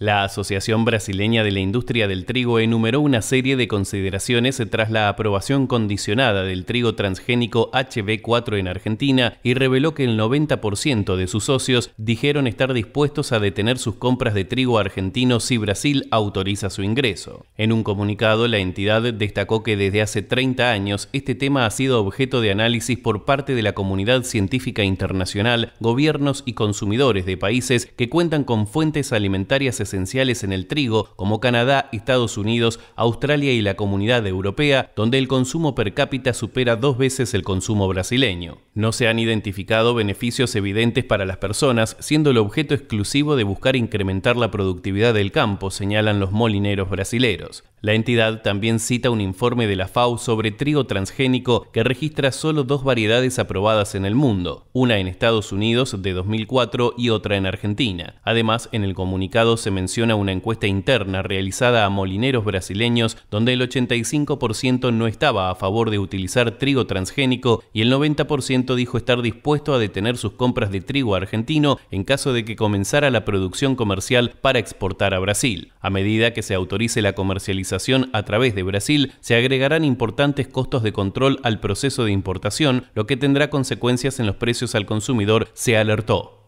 La Asociación Brasileña de la Industria del Trigo enumeró una serie de consideraciones tras la aprobación condicionada del trigo transgénico HB4 en Argentina y reveló que el 90% de sus socios dijeron estar dispuestos a detener sus compras de trigo argentino si Brasil autoriza su ingreso. En un comunicado, la entidad destacó que desde hace 30 años este tema ha sido objeto de análisis por parte de la comunidad científica internacional, gobiernos y consumidores de países que cuentan con fuentes alimentarias esenciales en el trigo, como Canadá, Estados Unidos, Australia y la Comunidad Europea, donde el consumo per cápita supera dos veces el consumo brasileño. No se han identificado beneficios evidentes para las personas, siendo el objeto exclusivo de buscar incrementar la productividad del campo, señalan los molineros brasileños. La entidad también cita un informe de la FAO sobre trigo transgénico que registra solo dos variedades aprobadas en el mundo, una en Estados Unidos de 2004 y otra en Argentina. Además, en el comunicado se menciona una encuesta interna realizada a molineros brasileños donde el 85% no estaba a favor de utilizar trigo transgénico y el 90% dijo estar dispuesto a detener sus compras de trigo argentino en caso de que comenzara la producción comercial para exportar a Brasil. A medida que se autorice la comercialización a través de Brasil, se agregarán importantes costos de control al proceso de importación, lo que tendrá consecuencias en los precios al consumidor, se alertó.